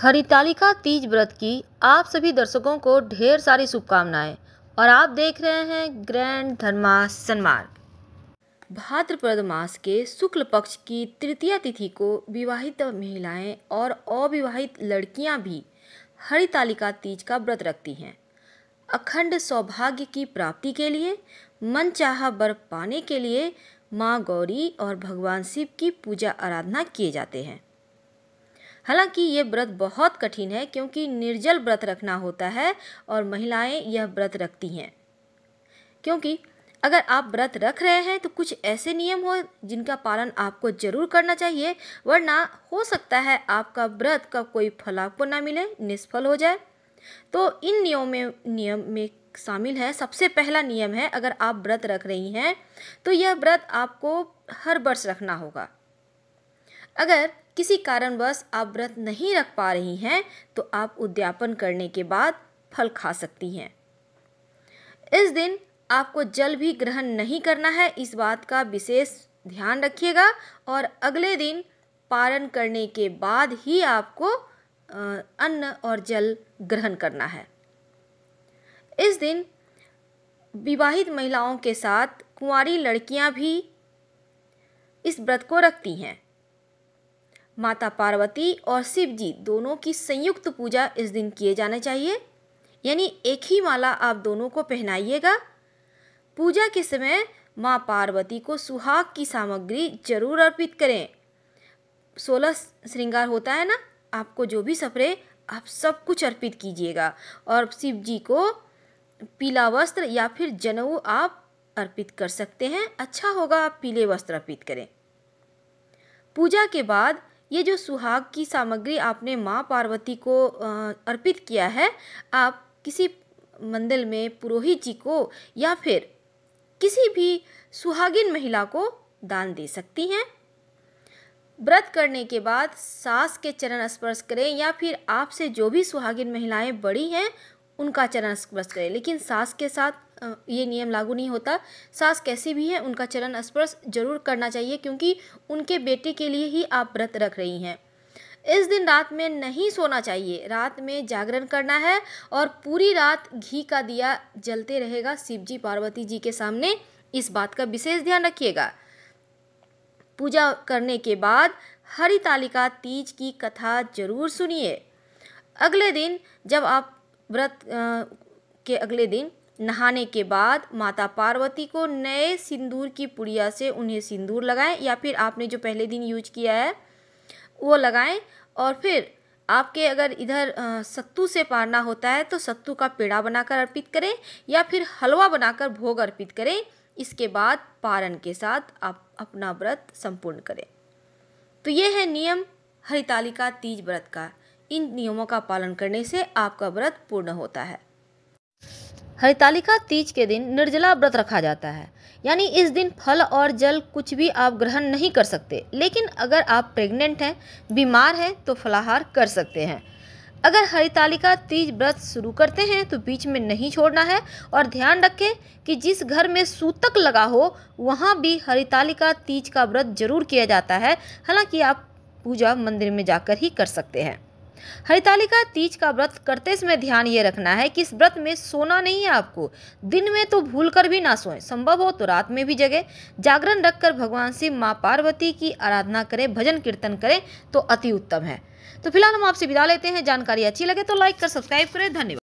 हरितालिका तीज व्रत की आप सभी दर्शकों को ढेर सारी शुभकामनाएं और आप देख रहे हैं ग्रैंड धर्मा सन्मार्ग भाद्रपद मास के शुक्ल पक्ष की तृतीय तिथि को विवाहित महिलाएं और अविवाहित लड़कियां भी हरितालिका तीज का व्रत रखती हैं अखंड सौभाग्य की प्राप्ति के लिए मन चाह बर पाने के लिए माँ गौरी और भगवान शिव की पूजा आराधना किए जाते हैं हालांकि ये व्रत बहुत कठिन है क्योंकि निर्जल व्रत रखना होता है और महिलाएं यह व्रत रखती हैं क्योंकि अगर आप व्रत रख रहे हैं तो कुछ ऐसे नियम हो जिनका पालन आपको जरूर करना चाहिए वरना हो सकता है आपका व्रत का कोई फल आपको ना मिले निष्फल हो जाए तो इन नियमों में नियम में शामिल है सबसे पहला नियम है अगर आप व्रत रख रही हैं तो यह व्रत आपको हर वर्ष रखना होगा अगर किसी कारणवश आप व्रत नहीं रख पा रही हैं तो आप उद्यापन करने के बाद फल खा सकती हैं इस दिन आपको जल भी ग्रहण नहीं करना है इस बात का विशेष ध्यान रखिएगा और अगले दिन पारण करने के बाद ही आपको अन्न और जल ग्रहण करना है इस दिन विवाहित महिलाओं के साथ कुंवारी लड़कियां भी इस व्रत को रखती हैं माता पार्वती और शिव जी दोनों की संयुक्त पूजा इस दिन किए जाना चाहिए यानी एक ही माला आप दोनों को पहनाइएगा पूजा के समय माँ पार्वती को सुहाग की सामग्री जरूर अर्पित करें सोलह श्रृंगार होता है ना आपको जो भी सफरे आप सब कुछ अर्पित कीजिएगा और शिव जी को पीला वस्त्र या फिर जनेऊ आप अर्पित कर सकते हैं अच्छा होगा आप पीले वस्त्र अर्पित करें पूजा के बाद ये जो सुहाग की सामग्री आपने माँ पार्वती को अर्पित किया है आप किसी मंदिर में पुरोहित जी को या फिर किसी भी सुहागिन महिला को दान दे सकती हैं व्रत करने के बाद सास के चरण स्पर्श करें या फिर आपसे जो भी सुहागिन महिलाएं बड़ी हैं उनका चरण स्पर्श करें लेकिन सास के साथ ये नियम लागू नहीं होता सास कैसी भी है उनका चरण स्पर्श जरूर करना चाहिए क्योंकि उनके बेटे के लिए ही आप व्रत रख रही हैं इस दिन रात में नहीं सोना चाहिए रात में जागरण करना है और पूरी रात घी का दिया जलते रहेगा शिव जी पार्वती जी के सामने इस बात का विशेष ध्यान रखिएगा पूजा करने के बाद हरितालिका तीज की कथा जरूर सुनिए अगले दिन जब आप व्रत के अगले दिन नहाने के बाद माता पार्वती को नए सिंदूर की पुड़िया से उन्हें सिंदूर लगाएं या फिर आपने जो पहले दिन यूज किया है वो लगाएं और फिर आपके अगर इधर सत्तू से पारना होता है तो सत्तू का पेड़ा बनाकर अर्पित करें या फिर हलवा बनाकर भोग अर्पित करें इसके बाद पारण के साथ आप अपना व्रत संपूर्ण करें तो ये है नियम हरितालिका तीज व्रत का इन नियमों का पालन करने से आपका व्रत पूर्ण होता है हरितालिका तीज के दिन निर्जला व्रत रखा जाता है यानी इस दिन फल और जल कुछ भी आप ग्रहण नहीं कर सकते लेकिन अगर आप प्रेग्नेंट हैं बीमार हैं तो फलाहार कर सकते हैं अगर हरितालिका तीज व्रत शुरू करते हैं तो बीच में नहीं छोड़ना है और ध्यान रखें कि जिस घर में सूतक लगा हो वहाँ भी हरितालिका तीज का व्रत जरूर किया जाता है हालांकि आप पूजा मंदिर में जाकर ही कर सकते हैं हरितालिका तीज का व्रत करते समय ध्यान ये रखना है कि इस व्रत में सोना नहीं है आपको दिन में तो भूल कर भी ना सोएं संभव हो तो रात में भी जगे जागरण रखकर भगवान शिव माँ पार्वती की आराधना करें भजन कीर्तन करें तो अति उत्तम है तो फिलहाल हम आपसे विदा लेते हैं जानकारी अच्छी लगे तो लाइक कर सब्सक्राइब करें धन्यवाद